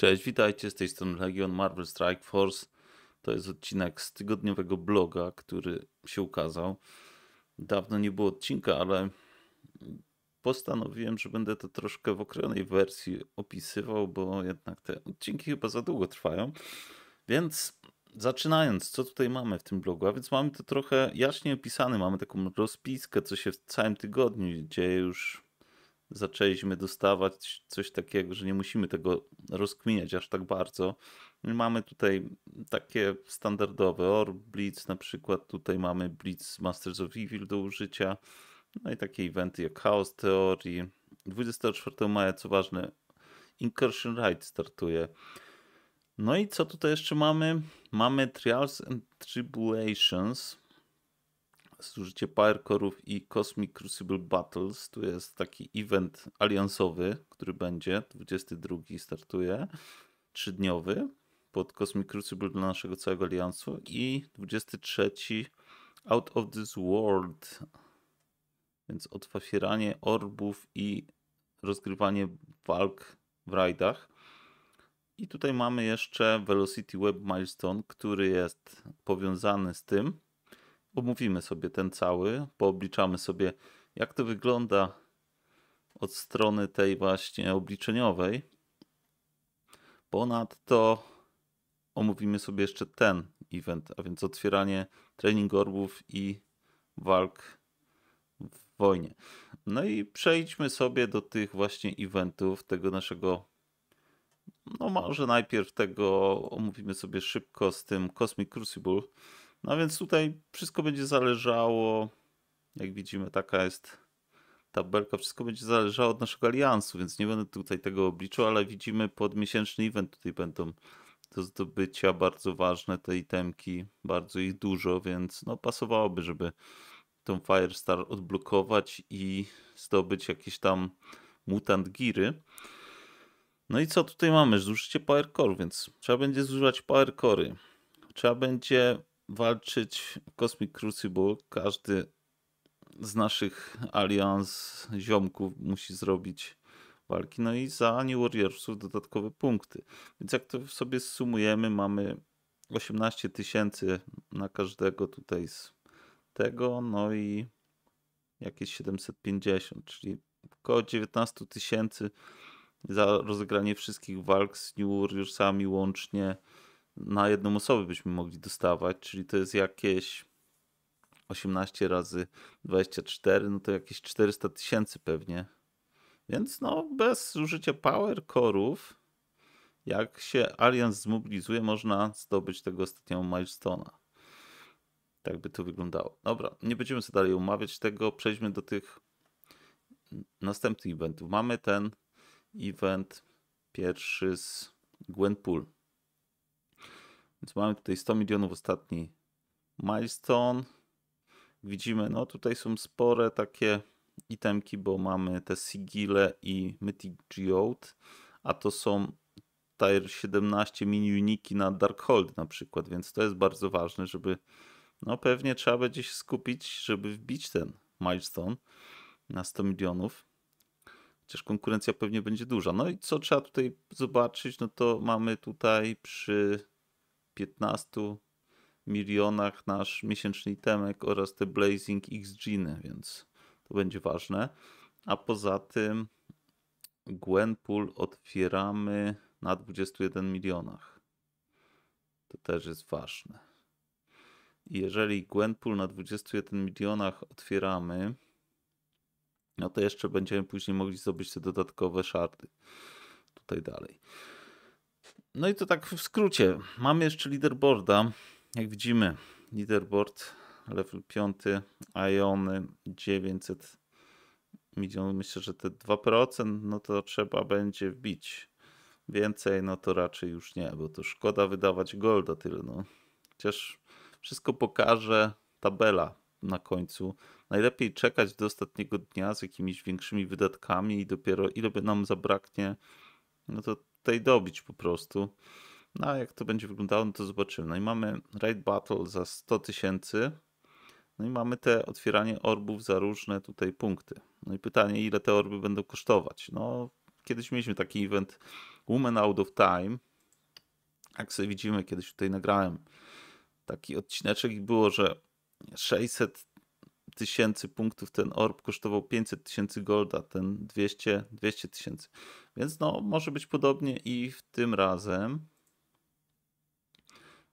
Cześć, witajcie z tej strony Legion Marvel Strike Force. To jest odcinek z tygodniowego bloga, który się ukazał. Dawno nie było odcinka, ale postanowiłem, że będę to troszkę w określonej wersji opisywał, bo jednak te odcinki chyba za długo trwają. Więc zaczynając, co tutaj mamy w tym blogu? A więc mamy to trochę jaśnie opisane, mamy taką rozpiskę, co się w całym tygodniu dzieje już zaczęliśmy dostawać coś takiego, że nie musimy tego rozkminiać aż tak bardzo. Mamy tutaj takie standardowe Orb Blitz, na przykład tutaj mamy Blitz Masters of Evil do użycia, no i takie eventy jak Chaos Theory. 24 maja, co ważne, Incursion Ride startuje. No i co tutaj jeszcze mamy? Mamy Trials and Tribulations, zużycie Powercore'ów i Cosmic Crucible Battles. Tu jest taki event aliansowy, który będzie, 22 startuje, trzydniowy pod Cosmic Crucible dla naszego całego aliansu i 23 Out of this World, więc otwieranie orbów i rozgrywanie walk w rajdach. I tutaj mamy jeszcze Velocity Web Milestone, który jest powiązany z tym, omówimy sobie ten cały, poobliczamy sobie, jak to wygląda od strony tej właśnie obliczeniowej. Ponadto omówimy sobie jeszcze ten event, a więc otwieranie trening orbów i walk w wojnie. No i przejdźmy sobie do tych właśnie eventów, tego naszego. No, może najpierw tego omówimy sobie szybko z tym Cosmic Crucible. No więc tutaj wszystko będzie zależało, jak widzimy, taka jest tabelka, wszystko będzie zależało od naszego aliansu, więc nie będę tutaj tego obliczał, ale widzimy podmiesięczny event, tutaj będą do zdobycia bardzo ważne te itemki, bardzo ich dużo, więc no pasowałoby, żeby tą Firestar odblokować i zdobyć jakieś tam mutant giry. No i co tutaj mamy? Zużycie power core, więc trzeba będzie zużywać power Corey, Trzeba będzie walczyć Cosmic Crucible. Każdy z naszych alians ziomków musi zrobić walki. No i za New Warriorsów dodatkowe punkty. Więc jak to sobie sumujemy, mamy 18 tysięcy na każdego tutaj z tego, no i jakieś 750, czyli około 19 tysięcy za rozegranie wszystkich walk z New Warriorsami łącznie na jedną osobę byśmy mogli dostawać, czyli to jest jakieś 18 razy 24, no to jakieś 400 tysięcy pewnie. Więc no, bez użycia power core'ów, jak się alians zmobilizuje, można zdobyć tego ostatniego milestone'a. Tak by to wyglądało. Dobra, nie będziemy sobie dalej umawiać tego, przejdźmy do tych następnych eventów. Mamy ten event pierwszy z Gwenpool. Więc mamy tutaj 100 milionów ostatni milestone. Widzimy, no tutaj są spore takie itemki, bo mamy te sigile i Mythic Geode, a to są Tier 17 mini uniki na Darkhold na przykład, więc to jest bardzo ważne, żeby no pewnie trzeba będzie się skupić, żeby wbić ten milestone na 100 milionów. Chociaż konkurencja pewnie będzie duża. No i co trzeba tutaj zobaczyć, no to mamy tutaj przy 15 milionach nasz miesięczny temek oraz te Blazing X Geny, więc to będzie ważne. A poza tym Gwenpool otwieramy na 21 milionach. To też jest ważne. Jeżeli Gwenpool na 21 milionach otwieramy, no to jeszcze będziemy później mogli zrobić te dodatkowe szarty. Tutaj dalej. No i to tak w skrócie. Mamy jeszcze leaderboarda. Jak widzimy, leaderboard level 5, Iony 900 milionów. Myślę, że te 2% no to trzeba będzie wbić. Więcej no to raczej już nie, bo to szkoda wydawać golda tyle. No. Chociaż wszystko pokaże tabela na końcu. Najlepiej czekać do ostatniego dnia z jakimiś większymi wydatkami i dopiero ile by nam zabraknie, no to tutaj dobić po prostu. No a jak to będzie wyglądało, no to zobaczymy. No i mamy Raid Battle za 100 tysięcy. No i mamy te otwieranie orbów za różne tutaj punkty. No i pytanie, ile te orby będą kosztować? No, kiedyś mieliśmy taki event Woman Out of Time. Jak sobie widzimy, kiedyś tutaj nagrałem taki odcineczek i było, że 600 tysięcy punktów, ten orb kosztował 500 tysięcy golda, ten 200 200 tysięcy. Więc no, może być podobnie i w tym razem.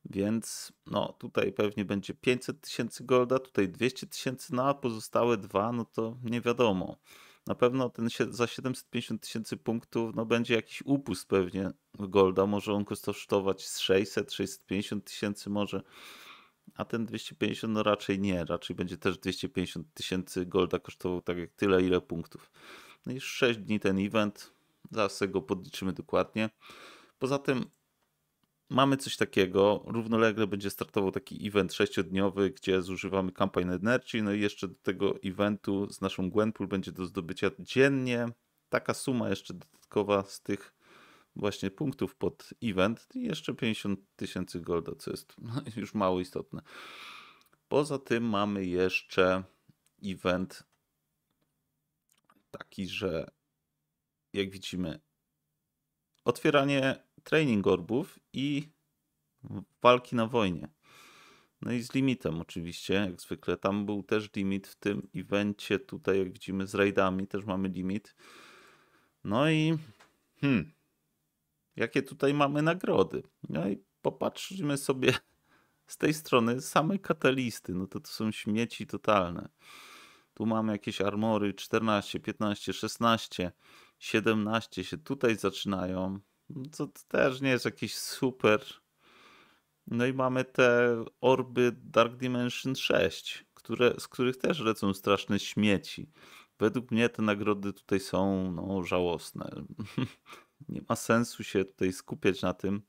Więc no, tutaj pewnie będzie 500 tysięcy golda, tutaj 200 tysięcy, no a pozostałe dwa, no to nie wiadomo. Na pewno ten za 750 tysięcy punktów no, będzie jakiś upust pewnie Golda. Może on kosztować z 600, 650 tysięcy może a ten 250 no raczej nie, raczej będzie też 250 tysięcy golda kosztował tak jak tyle, ile punktów. No i 6 dni ten event, zaraz go podliczymy dokładnie. Poza tym mamy coś takiego, równolegle będzie startował taki event 6-dniowy, gdzie zużywamy Campaign Energy, no i jeszcze do tego eventu z naszą Gwenpool będzie do zdobycia dziennie taka suma jeszcze dodatkowa z tych właśnie punktów pod event i jeszcze 50 tysięcy golda, co jest no, już mało istotne. Poza tym mamy jeszcze event taki, że jak widzimy otwieranie training orbów i walki na wojnie. No i z limitem oczywiście, jak zwykle. Tam był też limit w tym evencie. Tutaj, jak widzimy, z raidami też mamy limit. No i hmm, Jakie tutaj mamy nagrody? No i popatrzmy sobie z tej strony same katalisty. No to, to są śmieci totalne. Tu mamy jakieś armory 14, 15, 16, 17 się tutaj zaczynają. To też nie jest jakiś super. No i mamy te orby Dark Dimension 6, które, z których też lecą straszne śmieci. Według mnie te nagrody tutaj są no, żałosne. nie ma sensu się tutaj skupiać na tym.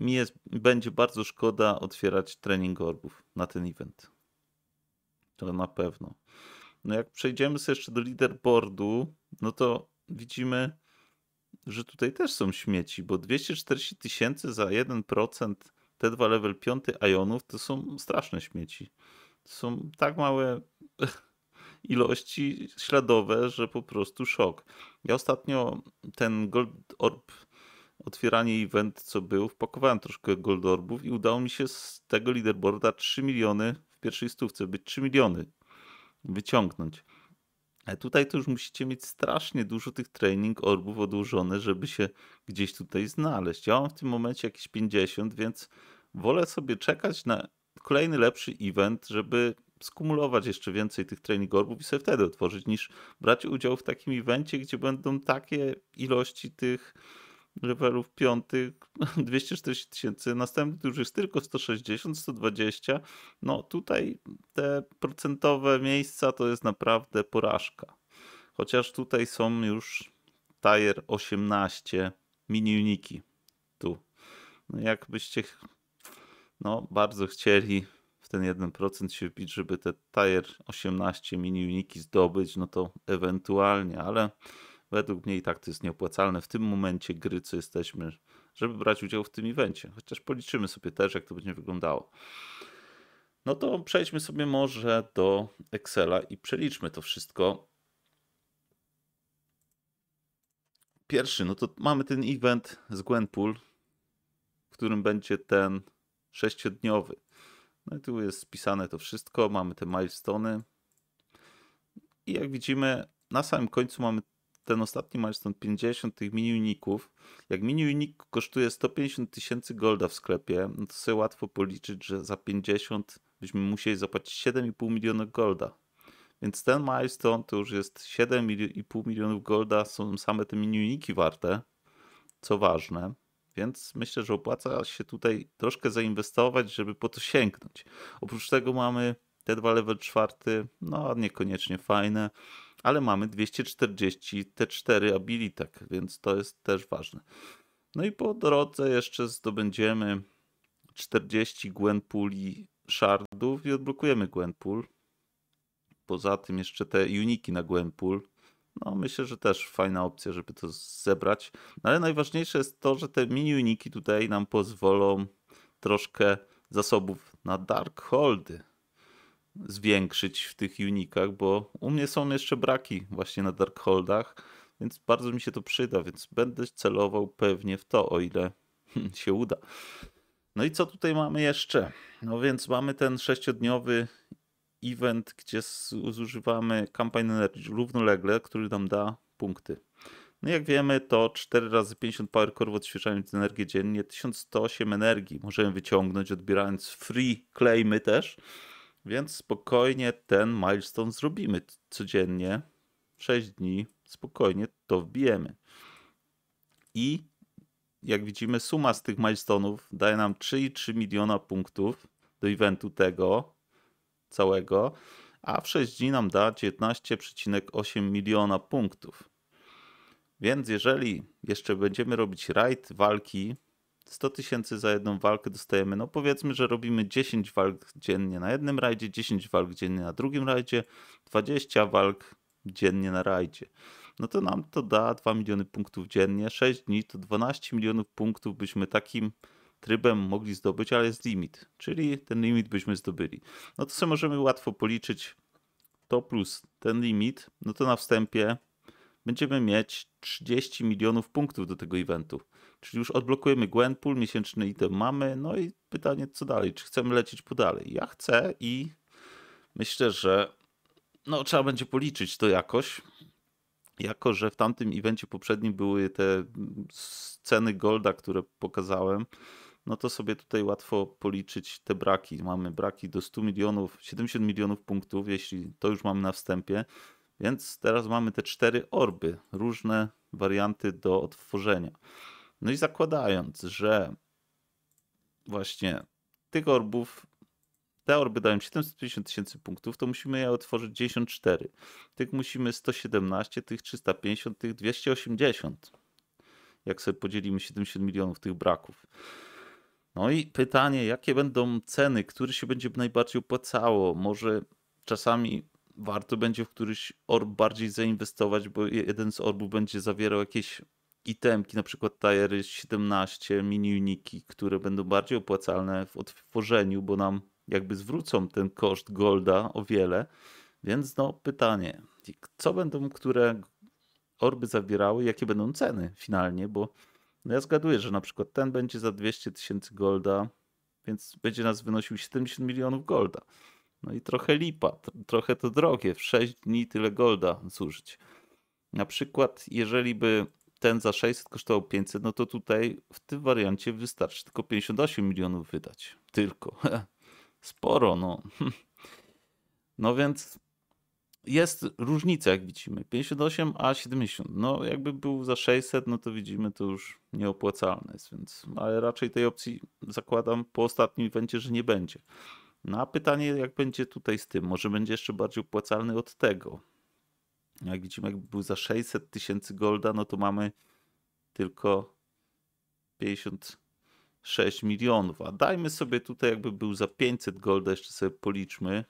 Mi jest, będzie bardzo szkoda otwierać trening orbów na ten event. To na pewno. No jak przejdziemy sobie jeszcze do leaderboardu, no to widzimy, że tutaj też są śmieci, bo 240 tysięcy za 1% T2 level 5 Ionów to są straszne śmieci. To są tak małe ilości śladowe, że po prostu szok. Ja ostatnio ten Gold Orb, otwieranie event, co był, wpakowałem troszkę Gold Orbów i udało mi się z tego leaderboarda 3 miliony w pierwszej stówce, być 3 miliony wyciągnąć. A e, tutaj to już musicie mieć strasznie dużo tych training orbów odłożone, żeby się gdzieś tutaj znaleźć. Ja mam w tym momencie jakieś 50, więc wolę sobie czekać na kolejny lepszy event, żeby skumulować jeszcze więcej tych training orbów i sobie wtedy otworzyć, niż brać udział w takim evencie, gdzie będą takie ilości tych levelów piątych, 240 tysięcy, następny już jest tylko 160, 120. No tutaj te procentowe miejsca to jest naprawdę porażka. Chociaż tutaj są już tier 18 mini uniki. Tu. No jakbyście no, bardzo chcieli ten 1% się wbić, żeby te tier 18 mini uniki zdobyć, no to ewentualnie, ale według mnie i tak to jest nieopłacalne w tym momencie gry, co jesteśmy, żeby brać udział w tym evencie. Chociaż policzymy sobie też, jak to będzie wyglądało. No to przejdźmy sobie może do Excela i przeliczmy to wszystko. Pierwszy, no to mamy ten event z Gwenpool, w którym będzie ten sześciodniowy. No i tu jest spisane to wszystko, mamy te milestony. I jak widzimy, na samym końcu mamy ten ostatni milestone 50 tych mini uników. Jak mini unik kosztuje 150 tysięcy golda w sklepie, no to sobie łatwo policzyć, że za 50 byśmy musieli zapłacić 7,5 miliona golda. Więc ten milestone to już jest 7,5 milionów golda, są same te mini uniki warte, co ważne więc myślę, że opłaca się tutaj troszkę zainwestować, żeby po to sięgnąć. Oprócz tego mamy te dwa level czwarty, no niekoniecznie fajne, ale mamy 240 T4 abilitek, więc to jest też ważne. No i po drodze jeszcze zdobędziemy 40 Gwenpuli shardów i odblokujemy Gwenpool. Poza tym jeszcze te uniki na Gwenpool, no myślę, że też fajna opcja, żeby to zebrać. No ale najważniejsze jest to, że te mini uniki tutaj nam pozwolą troszkę zasobów na Dark Holdy zwiększyć w tych unikach, bo u mnie są jeszcze braki właśnie na Dark Holdach, więc bardzo mi się to przyda, więc będę celował pewnie w to, o ile się uda. No i co tutaj mamy jeszcze? No więc mamy ten sześciodniowy event, gdzie zużywamy Campaign Energy równolegle, który nam da punkty. No jak wiemy, to 4 razy 50 power core w odświeżaniu energii dziennie, 1108 energii możemy wyciągnąć, odbierając free claimy też. Więc spokojnie ten milestone zrobimy codziennie. 6 dni spokojnie to wbijemy. I jak widzimy, suma z tych milestone'ów daje nam 3,3 miliona punktów do eventu tego całego, a w 6G nam da 19,8 miliona punktów. Więc jeżeli jeszcze będziemy robić raid walki, 100 tysięcy za jedną walkę dostajemy, no powiedzmy, że robimy 10 walk dziennie na jednym rajdzie, 10 walk dziennie na drugim rajdzie, 20 walk dziennie na rajdzie. No to nam to da 2 miliony punktów dziennie, 6 dni to 12 milionów punktów byśmy takim trybem mogli zdobyć, ale jest limit, czyli ten limit byśmy zdobyli. No to sobie możemy łatwo policzyć to plus ten limit, no to na wstępie będziemy mieć 30 milionów punktów do tego eventu. Czyli już odblokujemy Gwenpool, miesięczny item mamy, no i pytanie co dalej, czy chcemy lecieć po dalej? Ja chcę i myślę, że no, trzeba będzie policzyć to jakoś. Jako, że w tamtym evencie poprzednim były te ceny golda, które pokazałem, no to sobie tutaj łatwo policzyć te braki. Mamy braki do 100 milionów, 70 milionów punktów, jeśli to już mamy na wstępie. Więc teraz mamy te cztery orby, różne warianty do odtworzenia. No i zakładając, że właśnie tych orbów, te orby dają 750 tysięcy punktów, to musimy je otworzyć 10,4. Tych musimy 117, tych 350, tych 280. Jak sobie podzielimy 70 milionów tych braków. No i pytanie, jakie będą ceny, który się będzie najbardziej opłacało? Może czasami warto będzie w któryś orb bardziej zainwestować, bo jeden z orbów będzie zawierał jakieś itemki, na przykład Tire 17, mini uniki, które będą bardziej opłacalne w odtworzeniu, bo nam jakby zwrócą ten koszt golda o wiele. Więc no pytanie, co będą które orby zawierały, jakie będą ceny finalnie, bo no ja zgaduję, że na przykład ten będzie za 200 tysięcy golda, więc będzie nas wynosił 70 milionów golda. No i trochę lipa, trochę to drogie, w 6 dni tyle golda zużyć. Na przykład, jeżeli by ten za 600 kosztował 500, no to tutaj w tym wariancie wystarczy tylko 58 milionów wydać. Tylko. Sporo, no. No więc jest różnica, jak widzimy. 58 a 70. No, jakby był za 600, no to widzimy, to już nieopłacalne jest, więc, ale raczej tej opcji zakładam po ostatnim evencie, że nie będzie. No a pytanie, jak będzie tutaj z tym? Może będzie jeszcze bardziej opłacalny od tego. Jak widzimy, jakby był za 600 tysięcy golda, no to mamy tylko 56 milionów. A dajmy sobie tutaj, jakby był za 500 golda, jeszcze sobie policzmy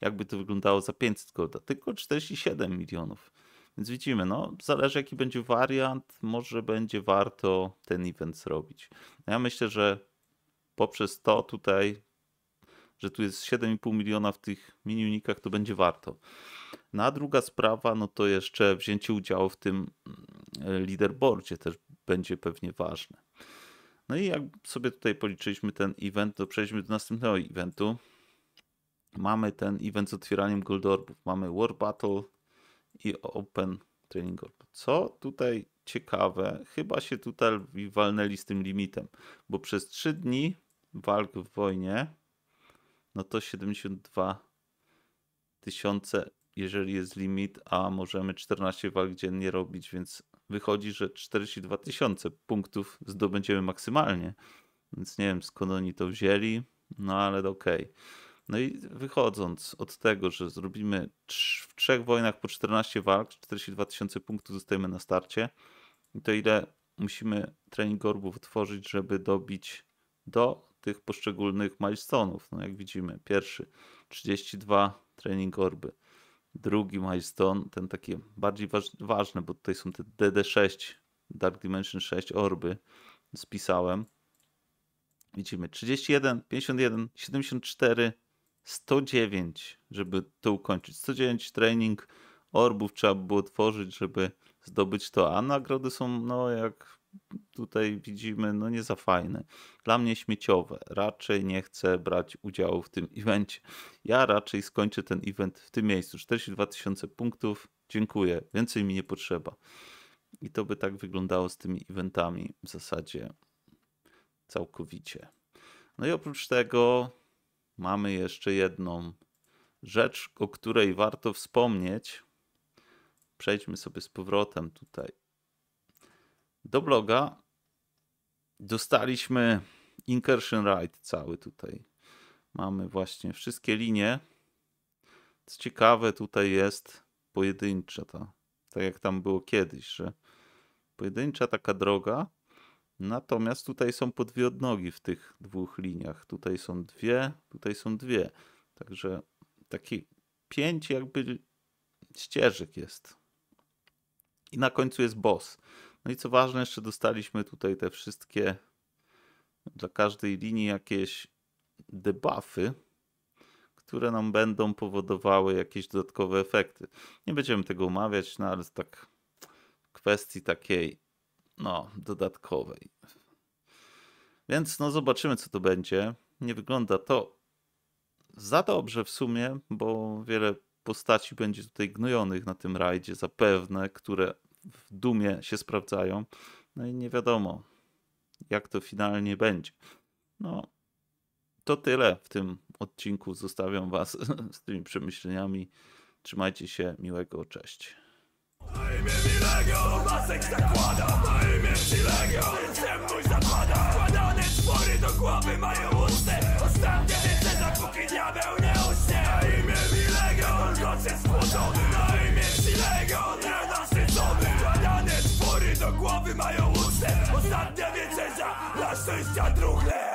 jakby to wyglądało za 500 golda, tylko 47 milionów. Więc widzimy, no, zależy jaki będzie wariant, może będzie warto ten event zrobić. No, ja myślę, że poprzez to tutaj, że tu jest 7,5 miliona w tych miniunikach, to będzie warto. Na no, druga sprawa, no to jeszcze wzięcie udziału w tym mm, leaderboardzie też będzie pewnie ważne. No i jak sobie tutaj policzyliśmy ten event, to przejdźmy do następnego eventu mamy ten event z otwieraniem Goldorbów, mamy War Battle i Open Training Orb. Co tutaj ciekawe, chyba się tutaj walnęli z tym limitem, bo przez 3 dni walk w wojnie, no to 72 tysiące, jeżeli jest limit, a możemy 14 walk dziennie robić, więc wychodzi, że 42 tysiące punktów zdobędziemy maksymalnie. Więc nie wiem skąd oni to wzięli, no ale okej. Okay. No i wychodząc od tego, że zrobimy w trzech wojnach po 14 walk, 42 tysiące punktów zostajemy na starcie, to ile musimy trening orbów tworzyć, żeby dobić do tych poszczególnych milestone'ów. No jak widzimy, pierwszy 32 trening orby, drugi milestone, ten taki bardziej ważny, bo tutaj są te DD6, Dark Dimension 6 orby, spisałem. Widzimy 31, 51, 74, 109, żeby to ukończyć. 109 trening orbów trzeba było tworzyć, żeby zdobyć to, a nagrody są, no jak tutaj widzimy, no nie za fajne. Dla mnie śmieciowe. Raczej nie chcę brać udziału w tym evencie. Ja raczej skończę ten event w tym miejscu. 42 tysiące punktów. Dziękuję. Więcej mi nie potrzeba. I to by tak wyglądało z tymi eventami w zasadzie całkowicie. No i oprócz tego mamy jeszcze jedną rzecz, o której warto wspomnieć. Przejdźmy sobie z powrotem tutaj do bloga. Dostaliśmy incursion ride cały tutaj. Mamy właśnie wszystkie linie. Co ciekawe, tutaj jest pojedyncza ta. Tak jak tam było kiedyś, że pojedyncza taka droga Natomiast tutaj są po dwie odnogi w tych dwóch liniach. Tutaj są dwie, tutaj są dwie. Także taki pięć jakby ścieżek jest. I na końcu jest boss. No i co ważne, jeszcze dostaliśmy tutaj te wszystkie dla każdej linii jakieś debuffy, które nam będą powodowały jakieś dodatkowe efekty. Nie będziemy tego omawiać, no ale tak w kwestii takiej no, dodatkowej. Więc no zobaczymy, co to będzie. Nie wygląda to za dobrze w sumie, bo wiele postaci będzie tutaj gnojonych na tym rajdzie, zapewne, które w dumie się sprawdzają. No i nie wiadomo, jak to finalnie będzie. No, to tyle w tym odcinku. Zostawiam Was z tymi przemyśleniami. Trzymajcie się, miłego, cześć. Na imię mi Legion, masek zakładam Na imię ci Legion, ciemność zapada Składane spory do głowy mają usta Ostatnie wiece, dopóki diabeł nie uśnie Na imię mi Legion, noc jest spłodzony Na imię ci Legion, nienasycony Składane spory do głowy mają usta Ostatnie wiece, dla szczęścia drugie